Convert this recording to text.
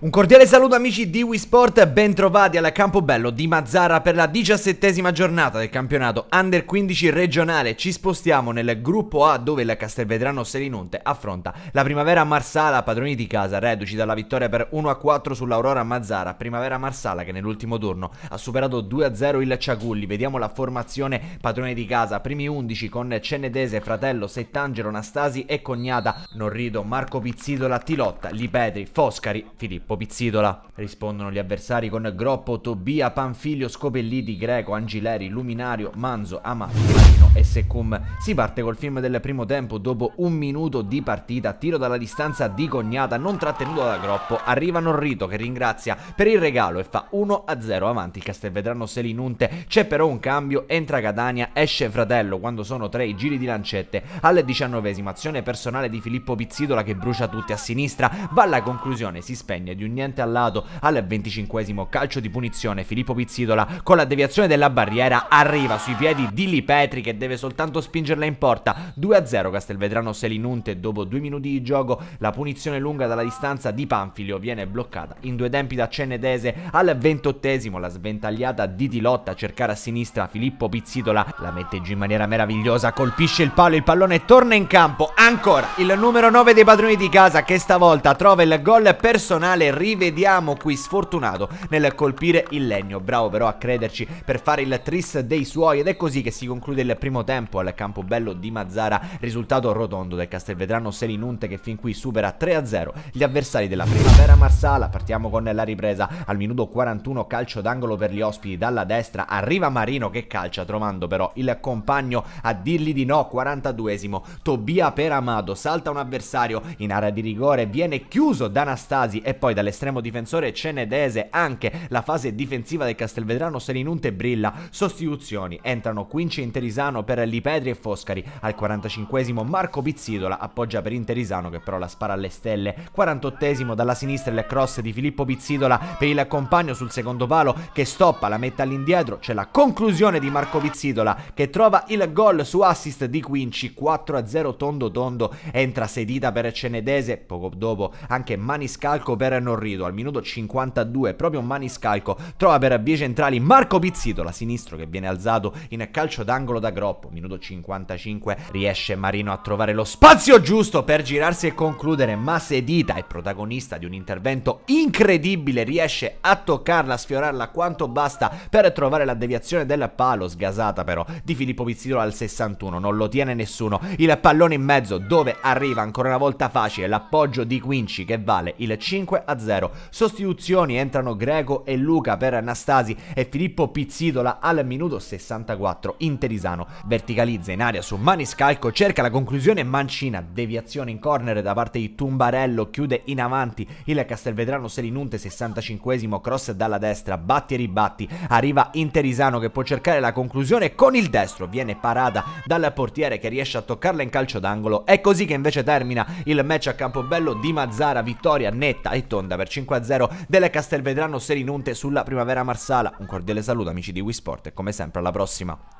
Un cordiale saluto amici di WiSport, ben bentrovati alla Campobello di Mazzara per la diciassettesima giornata del campionato Under 15 regionale. Ci spostiamo nel gruppo A dove il Castelvedrano Selinonte affronta la Primavera Marsala, padroni di casa, reduci dalla vittoria per 1-4 sull'Aurora Mazzara. Primavera Marsala che nell'ultimo turno ha superato 2-0 il Ciagulli. Vediamo la formazione padrone di casa, primi 11 con Cenedese, Fratello, Settangelo, Anastasi e Cognata, Norrido, Marco Pizzito, Lattilotta, Lipetri, Foscari, Filippo pizzitola, Rispondono gli avversari con Groppo, Tobia, Panfilio, Scopelliti, Greco, Angileri, Luminario, Manzo, Amato, Marino e Seccum. Si parte col film del primo tempo dopo un minuto di partita, tiro dalla distanza di Cognata, non trattenuto da Groppo. Arriva Norrito che ringrazia per il regalo e fa 1-0 avanti il Castelvedrano Selinunte. C'è però un cambio, entra Catania, esce Fratello quando sono tre i giri di lancette. Al diciannovesimo azione personale di Filippo Pizzitola che brucia tutti a sinistra, va alla conclusione, si spegne di un niente al lato al 25 calcio di punizione Filippo Pizzidola con la deviazione della barriera arriva sui piedi di Lipetri che deve soltanto spingerla in porta 2-0 Castelvedrano Selinunte dopo due minuti di gioco la punizione lunga dalla distanza di Panfilio viene bloccata in due tempi da Cenedese al 28 la sventagliata di Dilotta a cercare a sinistra Filippo Pizzidola la mette giù in maniera meravigliosa colpisce il palo il pallone torna in campo ancora il numero 9 dei padroni di casa che stavolta trova il gol personale rivediamo qui sfortunato nel colpire il legno. Bravo però a crederci per fare il tris dei suoi ed è così che si conclude il primo tempo al Campobello di Mazzara, risultato rotondo del Castelvetrano Selinunte che fin qui supera 3-0 gli avversari della Primavera Marsala. Partiamo con la ripresa al minuto 41 calcio d'angolo per gli ospiti dalla destra arriva Marino che calcia trovando però il compagno a dirgli di no 42esimo Tobia per Amado salta un avversario in area di rigore viene chiuso da Anastasi e poi da dall'estremo difensore cenedese. Anche la fase difensiva del Castelvedrano Selinunte brilla. Sostituzioni. Entrano Quinci e Interisano per Lipedri e Foscari. Al 45esimo Marco Pizzidola appoggia per Interisano che però la spara alle stelle. 48esimo dalla sinistra il cross di Filippo Pizzidola per il compagno sul secondo palo che stoppa, la mette all'indietro. C'è la conclusione di Marco Pizzidola che trova il gol su assist di Quinci. 4-0 tondo tondo. Entra sedita per Cenedese. Poco dopo anche Maniscalco per non rido. al minuto 52, proprio un Maniscalco trova per avvie centrali Marco Pizzito, la sinistro che viene alzato in calcio d'angolo da Groppo, minuto 55 riesce Marino a trovare lo spazio giusto per girarsi e concludere, ma Sedita è protagonista di un intervento incredibile, riesce a toccarla, a sfiorarla quanto basta per trovare la deviazione del palo, sgasata però di Filippo Pizzito al 61, non lo tiene nessuno, il pallone in mezzo dove arriva ancora una volta facile l'appoggio di Quinci che vale il 5 a 0. Sostituzioni entrano Greco e Luca per Anastasi e Filippo Pizzidola al minuto 64. Interisano verticalizza in aria su Maniscalco, cerca la conclusione Mancina, deviazione in corner da parte di Tumbarello, chiude in avanti il Castelvetrano Selinunte 65 esimo cross dalla destra, batti e ribatti, arriva Interisano che può cercare la conclusione con il destro, viene parata dal portiere che riesce a toccarla in calcio d'angolo. È così che invece termina il match a Campobello di Mazzara, vittoria netta e torna rotonda per 5-0 delle Castelvedrano Serinunte sulla Primavera Marsala. Un cordiale saluto amici di Wii Sport e come sempre alla prossima.